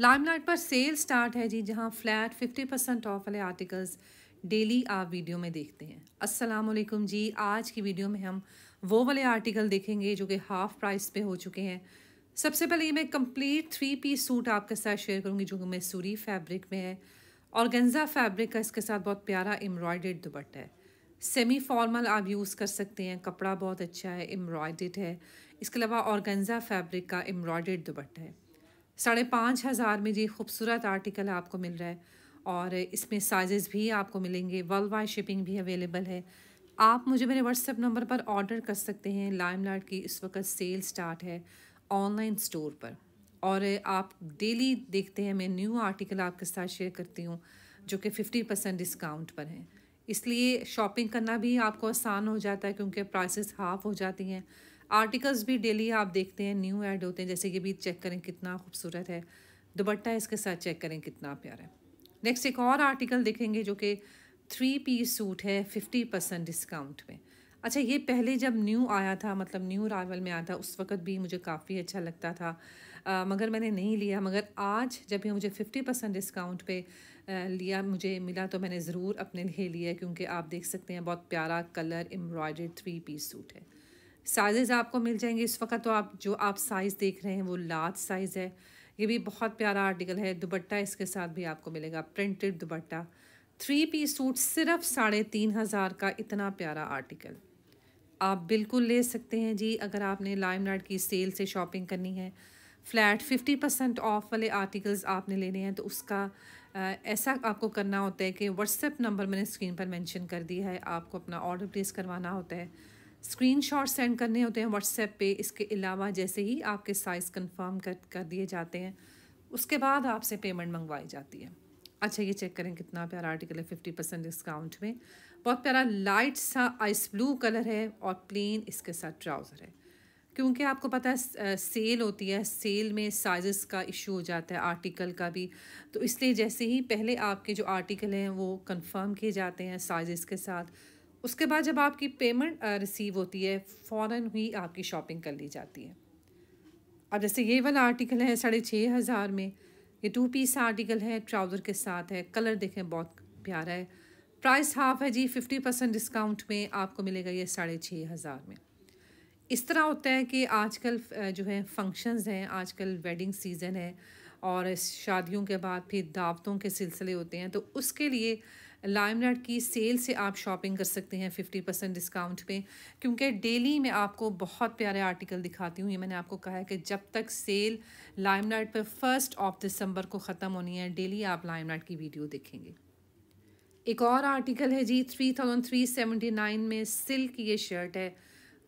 limelight पर sale start है जी जहां फ्लैट 50 परसेंट ऑफ वाले आर्टिकल्स डेली आप वीडियो में देखते हैं अस्सलाम वालेकुम जी आज की वीडियो में हम वो वाले आर्टिकल देखेंगे जो कि हाफ़ प्राइस पे हो चुके हैं सबसे पहले ये मैं कंप्लीट थ्री पीस सूट आपके साथ शेयर करूँगी जो कि मैसूरी फैब्रिक में है और फैब्रिक का इसके साथ बहुत प्यारा एम्ब्रॉयडेड दुपट्टा है सेमी फॉर्मल आप यूज़ कर सकते हैं कपड़ा बहुत अच्छा है एम्ब्रॉयडेड है इसके अलावा और फैब्रिक का एम्ब्रॉयडेड दुपट्टा है साढ़े पाँच हज़ार में ये खूबसूरत आर्टिकल आपको मिल रहा है और इसमें साइजेस भी आपको मिलेंगे वर्ल्ड वाइड शिपिंग भी अवेलेबल है आप मुझे मेरे व्हाट्सएप नंबर पर ऑर्डर कर सकते हैं लाइम की इस वक्त सेल स्टार्ट है ऑनलाइन स्टोर पर और आप डेली देखते हैं मैं न्यू आर्टिकल आपके साथ शेयर करती हूँ जो कि फिफ्टी परसेंट डिस्काउंट पर हैं इसलिए शॉपिंग करना भी आपको आसान हो जाता है क्योंकि प्राइसेस हाफ हो जाती हैं आर्टिकल्स भी डेली आप देखते हैं न्यू ऐड होते हैं जैसे कि भी चेक करें कितना खूबसूरत है दुपट्टा इसके साथ चेक करें कितना प्यारा है नेक्स्ट एक और आर्टिकल देखेंगे जो कि थ्री पीस सूट है फिफ्टी परसेंट डिस्काउंट में अच्छा ये पहले जब न्यू आया था मतलब न्यू रावल में आया था उस वक्त भी मुझे काफ़ी अच्छा लगता था आ, मगर मैंने नहीं लिया मगर आज जब ये मुझे फिफ्टी परसेंट डिस्काउंट पे आ, लिया मुझे मिला तो मैंने ज़रूर अपने लिए लिया क्योंकि आप देख सकते हैं बहुत प्यारा colour embroidered three piece suit है साइज़ आपको मिल जाएंगे इस वक्त तो आप जो आप साइज़ देख रहे हैं वो लार्ज साइज़ है ये भी बहुत प्यारा आर्टिकल है दुबट्टा इसके साथ भी आपको मिलेगा printed dupatta three piece suit सिर्फ साढ़े तीन हज़ार का इतना प्यारा आर्टिकल आप बिल्कुल ले सकते हैं जी अगर आपने लाइम नाइट की सेल से शॉपिंग करनी है फ्लैट फिफ्टी परसेंट ऑफ वाले आर्टिकल्स आपने लेने हैं तो उसका आ, ऐसा आपको करना होता है कि व्हाट्सएप नंबर मैंने स्क्रीन पर मेंशन कर दिया है आपको अपना ऑर्डर प्लेस करवाना होता है शॉट सेंड करने होते हैं व्हाट्सएप पे इसके अलावा जैसे ही आपके साइज़ कंफर्म कर कर दिए जाते हैं उसके बाद आपसे पेमेंट मंगवाई जाती है अच्छा ये चेक करें कितना प्यारा आर्टिकल है फिफ्टी परसेंट डिस्काउंट में बहुत प्यारा लाइट सा आइस ब्लू कलर है और प्लेन इसके साथ ट्राउज़र है क्योंकि आपको पता है सेल होती है सेल में साइज़ का इशू हो जाता है आर्टिकल का भी तो इसलिए जैसे ही पहले आपके जो आर्टिकल हैं वो कंफर्म किए जाते हैं साइज़ के साथ उसके बाद जब आपकी पेमेंट रिसीव होती है फ़ौर ही आपकी शॉपिंग कर ली जाती है अब जैसे ये वाला आर्टिकल है साढ़े छः हज़ार में ये टू पीस आर्टिकल है ट्राउज़र के साथ है कलर देखें बहुत प्यारा है प्राइस हाफ है जी फिफ्टी परसेंट डिस्काउंट में आपको मिलेगा ये साढ़े छः हज़ार में इस तरह होता है कि आजकल जो है फंक्शंस हैं आजकल वेडिंग सीज़न है और शादियों के बाद फिर दावतों के सिलसिले होते हैं तो उसके लिए लाइमलाइट की सेल से आप शॉपिंग कर सकते हैं फिफ्टी परसेंट डिस्काउंट पे क्योंकि डेली मैं आपको बहुत प्यारे आर्टिकल दिखाती हूँ ये मैंने आपको कहा है कि जब तक सेल लाइमलाइट पर फर्स्ट ऑफ दिसंबर को ख़त्म होनी है डेली आप लाइमलाइट की वीडियो देखेंगे एक और आर्टिकल है जी three thousand three seventy nine में सिल्क ये शर्ट है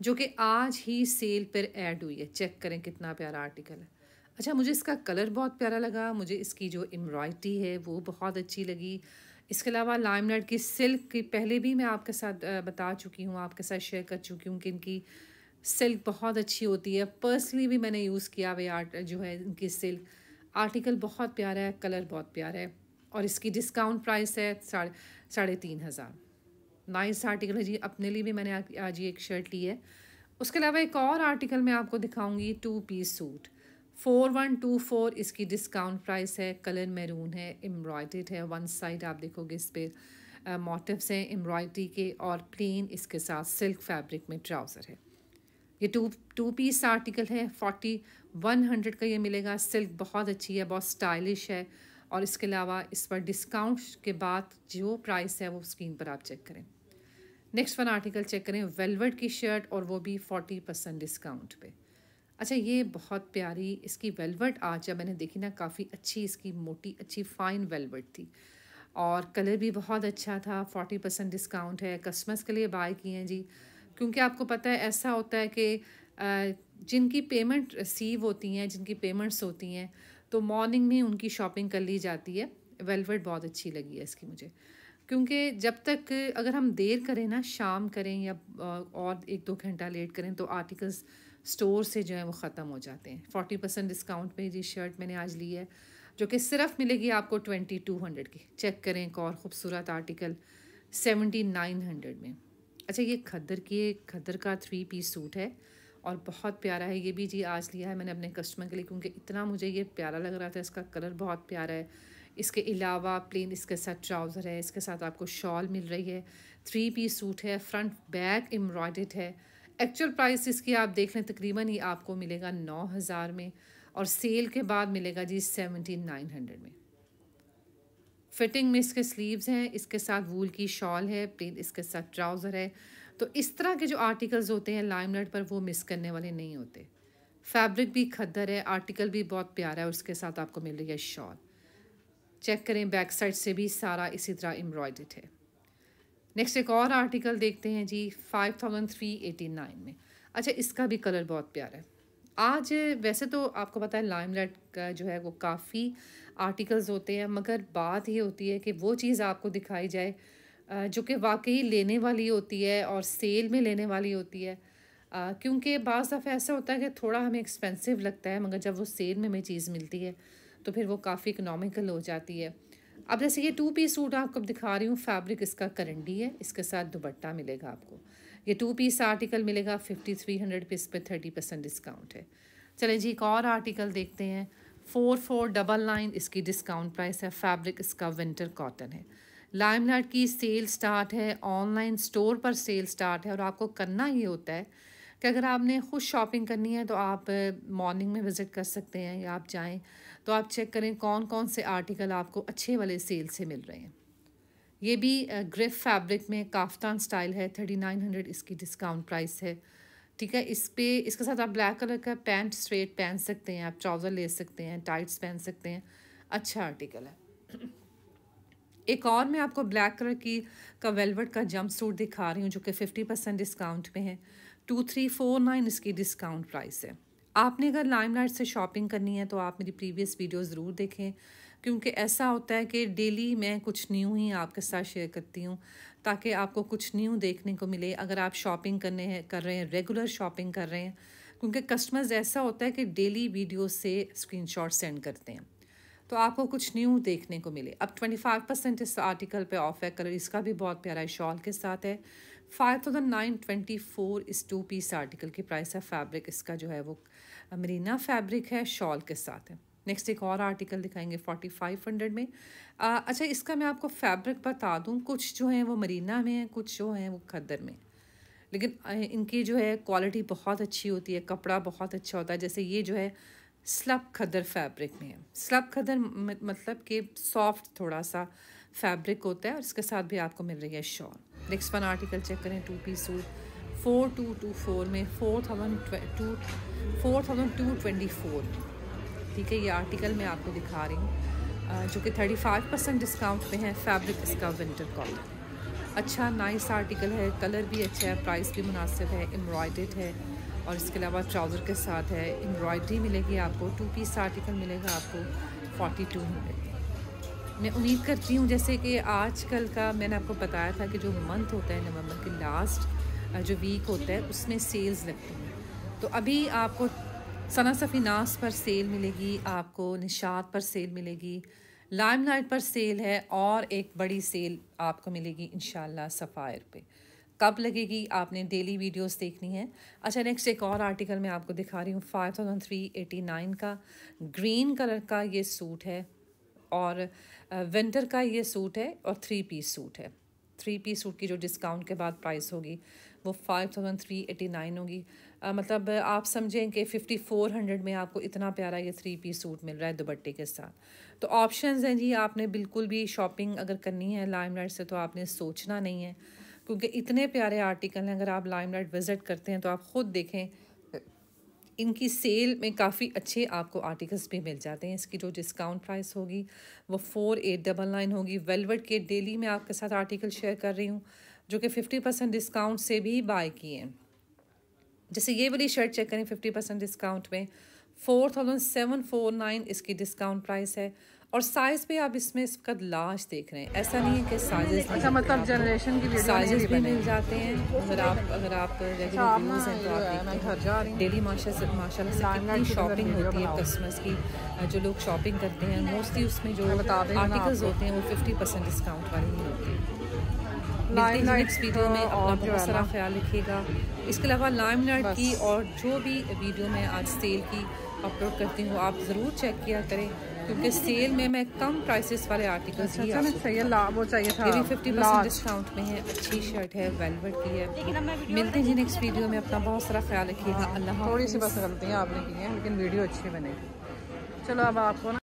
जो कि आज ही सेल पर ऐड हुई है चेक करें कितना प्यारा आर्टिकल है अच्छा मुझे इसका कलर बहुत प्यारा लगा मुझे इसकी जो एम्ब्रॉयड्री है वो बहुत अच्छी लगी इसके अलावा लाइम की सिल्क की पहले भी मैं आपके साथ बता चुकी हूँ आपके साथ शेयर कर चुकी हूँ कि इनकी सिल्क बहुत अच्छी होती है पर्सनली भी मैंने यूज़ किया वे आर्ट जो है इनकी सिल्क आर्टिकल बहुत प्यारा है कलर बहुत प्यारा है और इसकी डिस्काउंट प्राइस है साढ़े साढ़े तीन हज़ार नाइस आर्टिकल है जी अपने लिए भी मैंने आज ये एक शर्ट ली है उसके अलावा एक और आर्टिकल मैं आपको दिखाऊंगी two piece suit four one two four इसकी डिस्काउंट प्राइस है कलर मैरून है एम्ब्रॉयड है वन साइड आप देखोगे इस पर मोटिवस हैं एम्ब्रॉयड्री के और प्लेन इसके साथ सिल्क फैब्रिक में ट्राउज़र है ये टू टू पीस आर्टिकल है फोर्टी वन हंड्रेड का ये मिलेगा सिल्क बहुत अच्छी है बहुत स्टाइलिश है और इसके अलावा इस पर डिस्काउंट के बाद जो प्राइस है वो स्क्रीन पर आप चेक करें नेक्स्ट वन आर्टिकल चेक करें वेलवेट की शर्ट और वो भी फोर्टी परसेंट डिस्काउंट पे अच्छा ये बहुत प्यारी इसकी वेलवेट आज जब मैंने देखी ना काफ़ी अच्छी इसकी मोटी अच्छी फ़ाइन वेलवेट थी और कलर भी बहुत अच्छा था फोर्टी परसेंट डिस्काउंट है कस्टमर्स के लिए बाय किए हैं जी क्योंकि आपको पता है ऐसा होता है कि जिनकी पेमेंट रिसीव होती हैं जिनकी पेमेंट्स होती हैं तो मॉर्निंग में उनकी शॉपिंग कर ली जाती है वेलवेट बहुत अच्छी लगी है इसकी मुझे क्योंकि जब तक अगर हम देर करें ना शाम करें या और एक दो घंटा लेट करें तो आर्टिकल्स स्टोर से जो है वो ख़त्म हो जाते हैं फोर्टी परसेंट डिस्काउंट में जी शर्ट मैंने आज ली है जो कि सिर्फ मिलेगी आपको ट्वेंटी टू हंड्रेड की चेक करें एक और ख़ूबसूरत आर्टिकल सेवेंटी नाइन हंड्रेड में अच्छा ये खद्दर की खद्दर का थ्री पीस सूट है और बहुत प्यारा है ये भी जी आज लिया है मैंने अपने कस्टमर के लिए क्योंकि इतना मुझे ये प्यारा लग रहा था इसका कलर बहुत प्यारा है इसके अलावा प्लेन इसके साथ ट्राउज़र है इसके साथ आपको शॉल मिल रही है थ्री पीस सूट है फ्रंट बैक एम्ब्रॉयड है एक्चुअल प्राइस इसकी आप देख लें तकरीबन ही आपको मिलेगा नौ हज़ार में और सेल के बाद मिलेगा जी सेवनटीन नाइन हंड्रेड में फिटिंग में इसके स्लीव्स हैं इसके साथ वूल की शॉल है प्लेन इसके साथ ट्राउज़र है तो इस तरह के जो आर्टिकल्स होते हैं लाइम पर वो मिस करने वाले नहीं होते फैब्रिक भी खद्दर है आर्टिकल भी बहुत प्यारा है उसके साथ आपको मिल रही है शॉल चेक करें बैक साइड से भी सारा इसी तरह एम्ब्रॉयड है नेक्स्ट एक और आर्टिकल देखते हैं जी five thousand three eighty nine में अच्छा इसका भी कलर बहुत प्यारा है आज वैसे तो आपको पता है लाइम लाइट का जो है वो काफ़ी आर्टिकल्स होते हैं मगर बात ये होती है कि वो चीज़ आपको दिखाई जाए जो कि वाकई लेने वाली होती है और सेल में लेने वाली होती है क्योंकि बज़ दफ़ा ऐसा होता है कि थोड़ा हमें एक्सपेंसिव लगता है मगर जब वो सेल में हमें चीज़ मिलती है तो फिर वो काफ़ी इकनॉमिकल हो जाती है अब जैसे ये टू पीस सूट आपको दिखा रही हूँ फैब्रिक इसका करंडी है इसके साथ दुबट्टा मिलेगा आपको ये टू पीस आर्टिकल मिलेगा फिफ्टी थ्री हंड्रेड पे इस पर थर्टी परसेंट डिस्काउंट है चले जी एक और आर्टिकल देखते हैं फोर फोर डबल नाइन इसकी डिस्काउंट प्राइस है फैब्रिक इसका विंटर कॉटन है लाइमलाइट की सेल स्टार्ट है ऑनलाइन स्टोर पर सेल स्टार्ट है और आपको करना ये होता है कि अगर आपने खुद शॉपिंग करनी है तो आप मॉर्निंग में विज़िट कर सकते हैं या आप जाएं तो आप चेक करें कौन कौन से आर्टिकल आपको अच्छे वाले सेल से मिल रहे हैं ये भी ग्रिफ फैब्रिक में काफ्तान स्टाइल है थर्टी नाइन हंड्रेड इसकी डिस्काउंट प्राइस है ठीक है इस पर इसके साथ आप ब्लैक कलर का पैंट स्ट्रेट पहन सकते हैं आप ट्राउज़र ले सकते हैं टाइट्स पहन सकते हैं अच्छा आर्टिकल है एक और मैं आपको ब्लैक कलर की का वेलवेट का जंप सूट दिखा रही हूँ जो कि फिफ्टी परसेंट डिस्काउंट में है टू थ्री फोर नाइन इसकी डिस्काउंट प्राइस है आपने अगर लाइट से शॉपिंग करनी है तो आप मेरी प्रीवियस वीडियो ज़रूर देखें क्योंकि ऐसा होता है कि डेली मैं कुछ न्यू ही आपके साथ शेयर करती हूँ ताकि आपको कुछ न्यू देखने को मिले अगर आप शॉपिंग करने हैं कर रहे हैं रेगुलर शॉपिंग कर रहे हैं क्योंकि कस्टमर्स ऐसा होता है कि डेली वीडियो से स्क्रीनशॉट सेंड करते हैं तो आपको कुछ न्यू देखने को मिले अब 25 परसेंट इस आर्टिकल पे ऑफ है कलर इसका भी बहुत प्यारा है शॉल के साथ है five thousand nine twenty four इस टू पीस आर्टिकल की प्राइस है फैब्रिक इसका जो है वो मरीना फैब्रिक है शॉल के साथ है नेक्स्ट एक और आर्टिकल दिखाएंगे फोर्टी फाइव हंड्रेड में आ, अच्छा इसका मैं आपको फैब्रिक बता दूँ कुछ जो है वो मरीना में है कुछ जो है वो खद्दर में लेकिन इनकी जो है क्वालिटी बहुत अच्छी होती है कपड़ा बहुत अच्छा होता है जैसे ये जो है स्लब खदर फैब्रिक में है स्लब खदर मतलब कि सॉफ्ट थोड़ा सा फैब्रिक होता है और इसके साथ भी आपको मिल रही है shawl next one article check करें two piece suit four two two four में four thousand two four thousand two twenty four ठीक है ये आर्टिकल मैं आपको दिखा रही हूँ जो कि थर्टी फाइव परसेंट डिस्काउंट में है फैब्रिक इसका विंटर कॉलर अच्छा नाइस आर्टिकल है कलर भी अच्छा है प्राइस भी मुनासिब है एम्ब्रॉयड है और इसके अलावा ट्राउज़र के साथ है एम्ब्रॉयडरी मिलेगी आपको टू पीस आर्टिकल मिलेगा आपको फोर्टी टू हंड्रेड मैं उम्मीद करती हूँ जैसे कि आज कल का मैंने आपको बताया था कि जो मंथ होता है नवंबर के लास्ट जो वीक होता है उसमें सेल्स लगती हैं तो अभी आपको सना सफीनास पर सेल मिलेगी आपको निशात पर सेल मिलेगी लाइम लाइट पर सेल है और एक बड़ी सेल आपको मिलेगी इन सफ़ायर पे कब लगेगी आपने डेली वीडियोस देखनी है अच्छा नेक्स्ट एक और आर्टिकल मैं आपको दिखा रही हूँ फाइव नाइन का ग्रीन कलर का ये सूट है और विंटर का ये सूट है और थ्री पीस सूट है थ्री पीस सूट की जो डिस्काउंट के बाद प्राइस होगी वो five thousand three eighty nine होगी आ, मतलब आप समझें कि फिफ्टी फोर हंड्रेड में आपको इतना प्यारा ये थ्री पीस सूट मिल रहा है दुबट्टे के साथ तो ऑप्शंस हैं जी आपने बिल्कुल भी शॉपिंग अगर करनी है लाइमलाइट से तो आपने सोचना नहीं है क्योंकि इतने प्यारे आर्टिकल हैं अगर आप लाइमलाइट विज़िट करते हैं तो आप ख़ुद देखें इनकी सेल में काफ़ी अच्छे आपको आर्टिकल्स भी मिल जाते हैं इसकी जो डिस्काउंट प्राइस होगी वो फोर एट डबल नाइन होगी वेलवेट के डेली मैं आपके साथ आर्टिकल शेयर कर रही हूँ जो कि फिफ्टी परसेंट डिस्काउंट से भी बाय किए हैं जैसे ये वाली शर्ट चेक करें फिफ्टी परसेंट डिस्काउंट में four thousand seven four nine इसकी डिस्काउंट प्राइस है और साइज भी आप इसमें इसका लाश देख रहे हैं ऐसा नहीं है कि साइजेस अच्छा मतलब जनरेशन की साइजेस भी मिल जाते हैं अगर आप अगर आप डेली हाँ, तो माशा से माशाल्लाह कितनी शॉपिंग होती है कस्टमर्स की जो लोग शॉपिंग करते हैं मोस्टली उसमें जो आर्टिकल्स होते हैं वो फिफ्टी परसेंट डिस्काउंट वाले ही होते हैं मिलते हैं नेक्स्ट वीडियो में अपना बहुत सारा ख्याल रखिएगा इसके अलावा लाइम लाइट की और जो भी वीडियो मैं आज सेल की अपलोड करती हूँ आप ज़रूर चेक किया करें क्योंकि सेल में मैं कम प्राइसेस वाले आर्टिकल्स अच्छा, ही चाहिए ला वो चाहिए था मेरी फिफ्टी परसेंट डिस्काउंट में है अच्छी शर्ट है वेलवेट की है मिलते हैं नेक्स्ट वीडियो में अपना बहुत सारा ख्याल रखिएगा अल्लाह थोड़ी सी बस गलतियाँ आपने की हैं लेकिन वीडियो अच्छी बनेगी चलो अब आपको